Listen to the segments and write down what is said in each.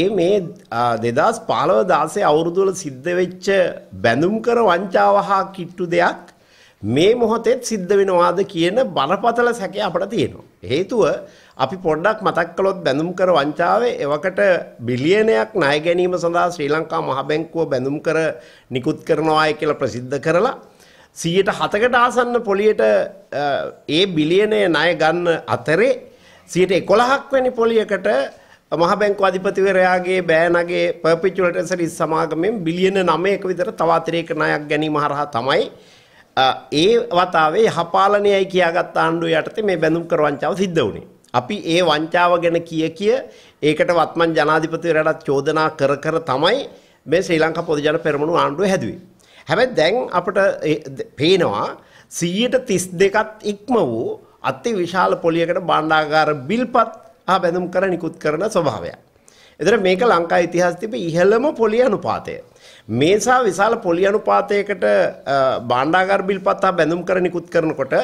ඒ මේ 2015 16 අවුරුදු වල සිද්ධ වෙච්ච බැඳුම් කර වංචාව හා කිට්ටු දෙයක් මේ මොහොතෙත් සිද්ධ වෙනවාද කියන බරපතල සැකය අපිට තියෙනවා. හේතුව අපි පොඩ්ඩක් මතක් කළොත් බැඳුම් කර වංචාවේ එවකට බිලියනයක් ණය ගැනීම සඳහා ශ්‍රී ලංකා මහ බැංකුව බැඳුම් කර නිකුත් කරනවායි කියලා ප්‍රසිද්ධ කරලා 107කට ආසන්න පොලියට ඒ බිලියනය ණය ගන්න අතරේ 111ක් වැනි පොලියකට මහ බැංකු අධිපතිවරයාගේ බෑනගේ පර්පිචුවල් ට්‍රෙසරි සමාගමෙන් බිලියන 9ක විතර තව අතිරේක ණයක් ගැනීම හරහා තමයි ඒ වතාවේ යහපාලනයයි කියාගත් ආණ්ඩුව යටතේ මේ බැඳුම් කර වංචාව සිද්ධ වුණේ. අපි ඒ වංචාව ගැන කිය කිය ඒකට වත්මන් ජනාධිපතිවරයාට චෝදනා කර කර තමයි මේ ශ්‍රී ලංකා පොදුජන පෙරමුණු ආණ්ඩුව හැදුවේ. හැබැයි දැන් අපට පේනවා 132ක් ඉක්ම වූ අති විශාල පොලියකට බණ්ඩාගාර බිල්පත් අහ බැඳුම් කර නිකුත් කරන ස්වභාවයක්. එතන මේක ලංකා ඉතිහාසයේ තිබෙ ඉහළම පොලි අනුපාතය. මේසා විශාල පොලි අනුපාතයකට භාණ්ඩාගාර බිල්පත් හා බැඳුම් කර නිකුත් කරනකොට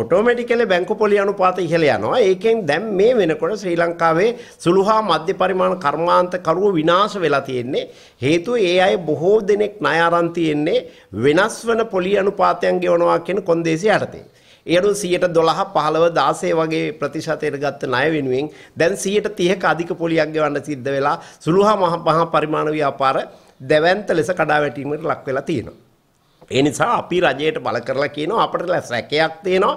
ඔටෝමැටිකලි බැංකු පොලි අනුපාත ඉහළ යනවා. ඒකෙන් දැන් මේ වෙනකොට ශ්‍රී ලංකාවේ සුළු හා මධ්‍ය පරිමාණ කර්මාන්ත කරුව විනාශ වෙලා තියෙන්නේ. හේතුව ඒ අය බොහෝ දෙනෙක් ණය අරන් තියෙන්නේ වෙනස් වෙන පොලි අනුපාතයන් ගෙවනවා කියන කොන්දේසි යටතේ. ඒ අනුව 112 15 16 වගේ ප්‍රතිශතයට ගත්ත ණය වෙනුවෙන් දැන් 130ක අධික පොලියක් ගෙවන්න සිද්ධ වෙලා සුළුහා මහා පරිමාණ ව්‍යාපාර දැවැන්ත ලෙස කඩාවැටීමකට ලක් වෙලා තියෙනවා. ඒ නිසා අපි රජයට බල කරලා කියනවා අපිට රැකයක් තියෙනවා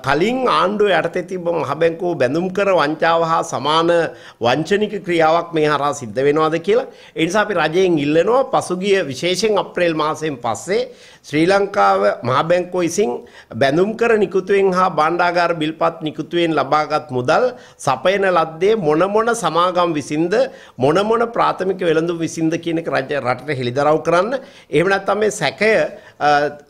කලින් ආණ්ඩුව යටතේ තිබ්බ මහ බැංකුව බැඳුම් කර වංචාව හා සමාන වංචනික ක්‍රියාවක් මේ හරහා සිද්ධ වෙනවද කියලා. ඒ නිසා අපි රජයෙන් ඉල්ලනවා පසුගිය විශේෂයෙන් අප්‍රේල් මාසයෙන් පස්සේ ශ්‍රී ලංකාව මහ බැංකුව විසින් බැඳුම් කර නිකුතුවෙන් හා භාණ්ඩාගාර බිල්පත් නිකුතුවෙන් ලබාගත් මුදල් සපයන ලද්දේ මොන මොන සමාගම් විසින්ද මොන මොන ප්‍රාථමික වෙළඳුම් විසින්ද කියන එක රජ රටට හෙළිදරව් කරන්න. එහෙම නැත්නම් මේ සැකය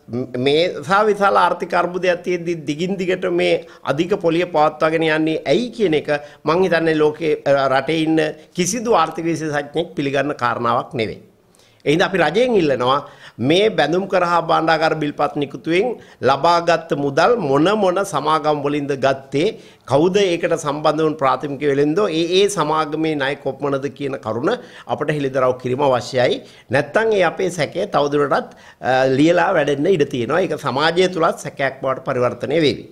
මේ සා විශාල ආර්ථික අර්බුදයක් තියෙද්දි දිගින් දිගට මේ අධික පොලිය පවත්වාගෙන යන්නේ ඇයි කියන එක මං හිතන්නේ ලෝකේ රටේ ඉන්න කිසිදු ආර්ථික විශේෂඥෙක් පිළිගන්න කාරණාවක් නෙවෙයි. එහිද අපි රජයෙන් ඉල්ලනවා මේ බැඳුම් කරහා බණ්ඩාගාර බිල්පත් නිකුතුවෙන් ලබාගත් මුදල් මොන මොන සමාගම් වලින්ද ගත්තේ කවුද ඒකට සම්බන්ධ වුණු ප්‍රාථමික වෙලෙන්දෝ ඒ ඒ සමාගමේ ණය කොපමණද කියන කරුණ අපට හෙළිදරව් කිරීම අවශ්‍යයි නැත්නම් ඒ අපේ සැකය තවදුරටත් ලියලා වැඩෙන්න ඉඩ තියෙනවා ඒක සමාජය තුලත් සැකයක් බවට පරිවර්තනය වෙවි